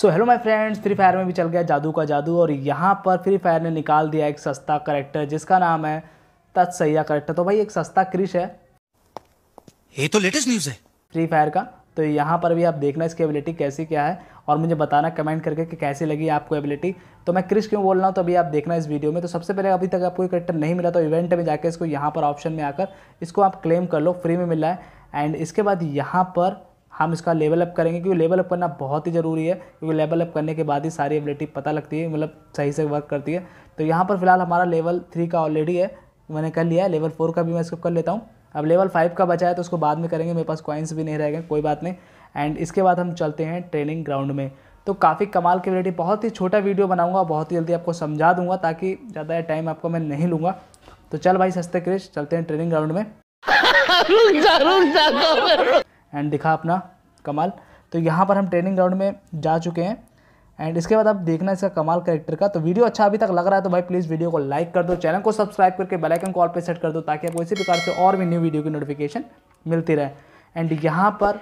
so hello my friends free fire में भी चल गया जादू का जादू और यहाँ पर फ्री फायर ने निकाल दिया एक सस्ता करेक्टर जिसका नाम है तत्सैया करेक्टर तो भाई एक सस्ता क्रिश है ये तो लेटेस्ट न्यूज़ है फ्री फायर का तो यहाँ पर भी आप देखना इसकी एबिलिटी कैसी क्या है और मुझे बताना कमेंट करके कि कैसी लगी आपको एबिलिटी तो मैं क्रिश क्यों बोल रहा हूँ तो अभी आप देखना इस वीडियो में तो सबसे पहले अभी तक आपको करेक्टर नहीं मिला तो इवेंट में जाकर इसको यहाँ पर ऑप्शन में आकर इसको आप क्लेम कर लो फ्री में मिला है एंड इसके बाद यहाँ पर हम इसका लेवल अप करेंगे क्योंकि लेवल अप करना बहुत ही ज़रूरी है क्योंकि लेवल अप करने के बाद ही सारी एबिलिटी पता लगती है मतलब सही से वर्क करती है तो यहाँ पर फिलहाल हमारा लेवल थ्री का ऑलरेडी है मैंने कर लिया है लेवल फोर का भी मैं इसको कर लेता हूँ अब लेवल फाइव का बचा है तो उसको बाद में करेंगे मेरे पास कॉइन्स भी नहीं रहेगा कोई बात नहीं एंड इसके बाद हम चलते हैं ट्रेनिंग ग्राउंड में तो काफ़ी कमाल की एबिलिटी बहुत ही छोटा वीडियो बनाऊंगा बहुत ही जल्दी आपको समझा दूंगा ताकि ज़्यादा टाइम आपको मैं नहीं लूँगा तो चल भाई सस्ते क्रिश चलते हैं ट्रेनिंग ग्राउंड में रुक जा रुक जा एंड दिखा अपना कमाल तो यहाँ पर हम ट्रेनिंग ग्राउंड में जा चुके हैं एंड इसके बाद आप देखना इसका कमाल करेक्टर का तो वीडियो अच्छा अभी तक लग रहा है तो भाई प्लीज़ वीडियो को लाइक कर दो चैनल को सब्सक्राइब करके बेल आइकन को ऑल पे सेट कर दो ताकि आपको इसी प्रकार से और भी न्यू वीडियो की नोटिफिकेशन मिलती रहे एंड यहाँ पर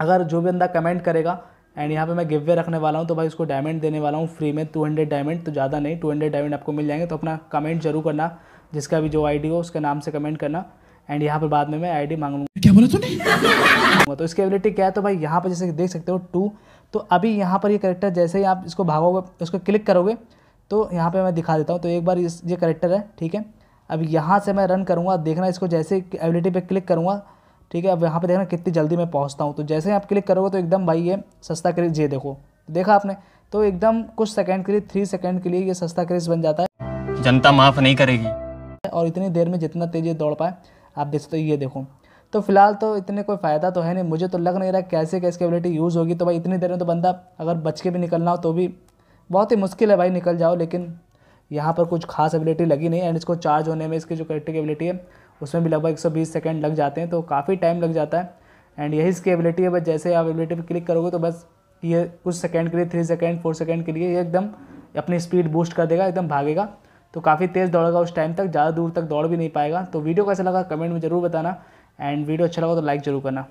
अगर जो भी बंदा कमेंट करेगा एंड यहाँ पर मैं गिव वे रखने वाला हूँ तो भाई उसको डायमंड देने वाला हूँ फ्री में टू हंड्रेड डायमंड तो ज़्यादा नहीं टू हंड्रेड डायमंड आपको मिल जाएंगे तो अपना कमेंट जरूर करना जिसका भी जो आईडी हो उसके नाम से कमेंट करना एंड यहाँ पर बाद में मैं आईडी मांग लूंगा क्या बोला तूने तो इसकी एबिलिटी क्या है तो भाई यहाँ पर जैसे देख सकते हो टू तो अभी यहाँ पर ये करेक्टर जैसे ही आप इसको भागोगे उसको क्लिक करोगे तो यहाँ पर मैं दिखा देता हूँ तो एक बार इस ये करेक्टर है ठीक है अब यहाँ से मैं रन करूँगा देखना इसको जैसे एबिलिटी पर क्लिक करूँगा ठीक है अब यहाँ पर देखना कितनी जल्दी मैं पहुँचता हूँ तो जैसे ही आप क्लिक करोगे तो एकदम भाई ये सस्ता क्रेज ये देखो देखा आपने तो एकदम कुछ सेकंड के लिए थ्री सेकंड के लिए ये सस्ता क्रेज बन जाता है जनता माफ़ नहीं करेगी और इतनी देर में जितना तेज़ी दौड़ पाए आप देख सकते हो ये देखो तो फिलहाल तो इतने कोई फ़ायदा तो है नहीं मुझे तो लग नहीं रहा कैसे कैसे एबिलिटी यूज़ होगी तो भाई इतनी देर में तो बंदा अगर बच के भी निकलना हो तो भी बहुत ही मुश्किल है भाई निकल जाओ लेकिन यहाँ पर कुछ खास एबिलिटी लगी नहीं एंड इसको चार्ज होने में इसकी जो करेक्टिक एबिलिटी है उसमें भी लगभग 120 सेकंड लग जाते हैं तो काफ़ी टाइम लग जाता है एंड यही इसकी एबिलिटी है बस जैसे आप एबिलिटी पर क्लिक करोगे तो बस ये कुछ सेकेंड के लिए थ्री सेकेंड फोर सेकेंड के लिए ये एकदम अपनी स्पीड बूस्ट कर देगा एकदम भागेगा तो काफ़ी तेज़ दौड़ेगा उस टाइम तक ज़्यादा दूर तक दौड़ भी नहीं पाएगा तो वीडियो कैसा लगा कमेंट में ज़रूर बताना एंड वीडियो अच्छा लगा तो लाइक ज़रूर करना